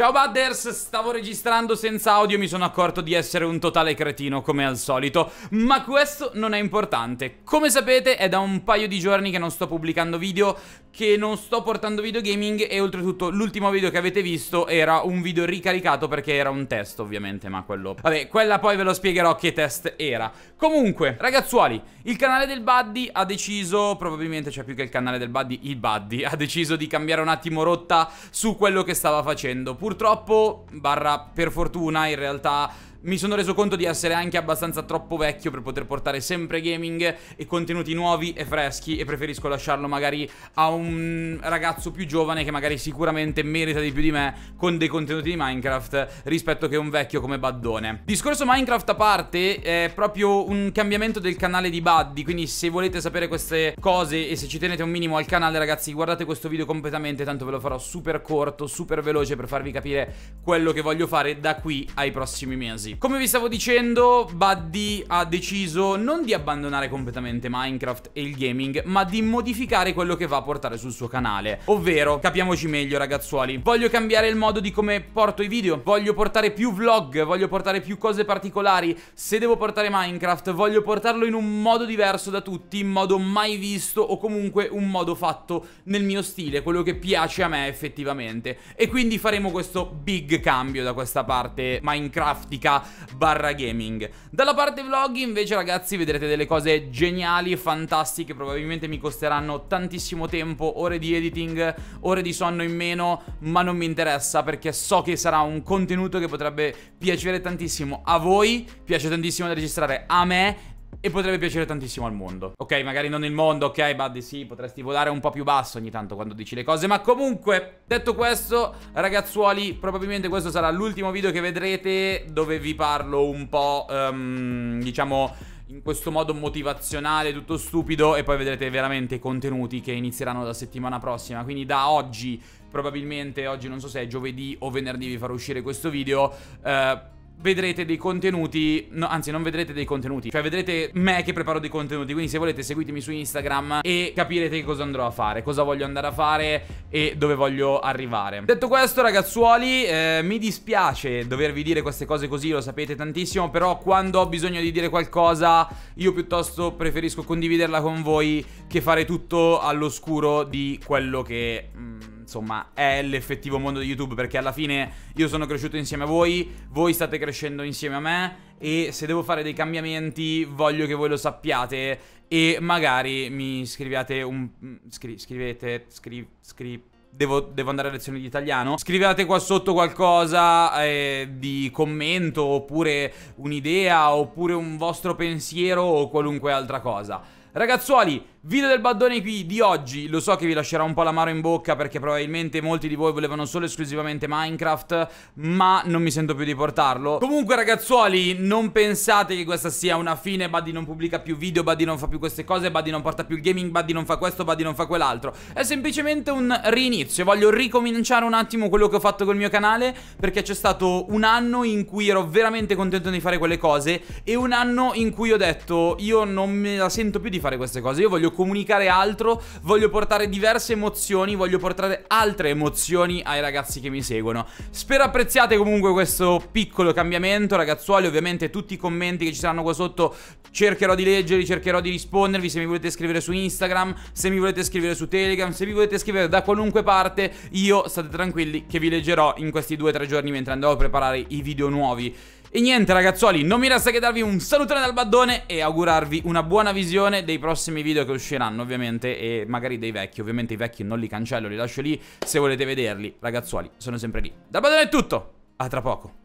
Ciao Badders, stavo registrando senza audio e mi sono accorto di essere un totale cretino come al solito, ma questo non è importante. Come sapete è da un paio di giorni che non sto pubblicando video, che non sto portando video gaming e oltretutto l'ultimo video che avete visto era un video ricaricato perché era un test ovviamente, ma quello... Vabbè, quella poi ve lo spiegherò che test era. Comunque, ragazzuoli, il canale del Buddy ha deciso, probabilmente c'è più che il canale del Buddy, il Buddy ha deciso di cambiare un attimo rotta su quello che stava facendo. Pur purtroppo, barra per fortuna in realtà mi sono reso conto di essere anche abbastanza troppo vecchio per poter portare sempre gaming e contenuti nuovi e freschi e preferisco lasciarlo magari a un ragazzo più giovane che magari sicuramente merita di più di me con dei contenuti di Minecraft rispetto che un vecchio come Baddone. Discorso Minecraft a parte è proprio un cambiamento del canale di Buddy, quindi se volete sapere queste cose e se ci tenete un minimo al canale ragazzi guardate questo video completamente, tanto ve lo farò super corto, super veloce per farvi capire quello che voglio fare da qui ai prossimi mesi ragazzi, come vi stavo dicendo, Buddy ha deciso non di abbandonare completamente Minecraft e il gaming, ma di modificare quello che va a portare sul suo canale. Ovvero, capiamoci meglio ragazzuoli, voglio cambiare il modo di come porto i video, voglio portare più vlog, voglio portare più cose particolari, se devo portare Minecraft voglio portarlo in un modo diverso da tutti, in modo mai visto o comunque un modo fatto nel mio stile, quello che piace a me effettivamente. E quindi faremo questo big cambio da questa parte Minecraftica barra gaming. Dalla parte vlog invece ragazzi vedrete delle cose geniali, fantastiche, probabilmente mi costeranno tantissimo tempo, ore di editing, ore di sonno in meno, ma non mi interessa perché so che sarà un contenuto che potrebbe piacere tantissimo a voi, piace tantissimo da registrare a me e potrebbe piacere tantissimo al mondo Ok, magari non il mondo, ok, Buddy, sì, potresti volare un po' più basso ogni tanto quando dici le cose Ma comunque, detto questo, ragazzuoli, probabilmente questo sarà l'ultimo video che vedrete Dove vi parlo un po', um, diciamo, in questo modo motivazionale, tutto stupido E poi vedrete veramente i contenuti che inizieranno la settimana prossima Quindi da oggi, probabilmente, oggi non so se è giovedì o venerdì vi farò uscire questo video Eh vedrete dei contenuti, no, anzi non vedrete dei contenuti, cioè vedrete me che preparo dei contenuti, quindi se volete seguitemi su Instagram e capirete che cosa andrò a fare, cosa voglio andare a fare e dove voglio arrivare. Detto questo ragazzuoli, eh, mi dispiace dovervi dire queste cose così, lo sapete tantissimo, però quando ho bisogno di dire qualcosa io piuttosto preferisco condividerla con voi che fare tutto all'oscuro di quello che... Mm, insomma, è l'effettivo mondo di YouTube perché alla fine io sono cresciuto insieme a voi, voi state crescendo insieme a me e se devo fare dei cambiamenti voglio che voi lo sappiate e magari mi scriviate un... Mm, scri scrivete, scriv... scriv Devo, devo, andare a lezioni di italiano. Scrivete qua sotto qualcosa eh, di commento, oppure un'idea, oppure un vostro pensiero o qualunque altra cosa. Ragazzuoli, video del baddone qui di oggi, lo so che vi lascerà un po' l'amaro in bocca perché probabilmente molti di voi volevano solo esclusivamente Minecraft, ma non mi sento più di portarlo. Comunque ragazzuoli, non pensate che questa sia una fine, Buddy non pubblica più video, Buddy non fa più queste cose, Buddy non porta più il gaming, Buddy non fa questo, Buddy non fa quell'altro. È semplicemente un rinizio, voglio ricominciare un attimo quello che ho fatto col mio canale perché c'è stato un anno in cui ero veramente contento di fare quelle cose e un anno in cui ho detto io non me la sento più di fare queste cose. Io voglio comunicare altro, voglio portare diverse emozioni, voglio portare altre emozioni ai ragazzi che mi seguono. Spero apprezziate comunque questo piccolo cambiamento, ragazzuoli. Ovviamente tutti i commenti che ci saranno qua sotto cercherò di leggerli, cercherò di rispondervi. Se mi volete scrivere su Instagram, se mi volete scrivere su Telegram, se mi volete scrivere da qualunque parte, io state tranquilli che vi leggerò in questi due o tre giorni mentre andrò a preparare i video nuovi. E niente ragazzuoli, non mi resta che darvi un salutone dal baddone e augurarvi una buona visione dei prossimi video che usciranno ovviamente e magari dei vecchi, ovviamente i vecchi non li cancello, li lascio lì se volete vederli. Ragazzuoli, sono sempre lì. Dal baddone è tutto, a tra poco.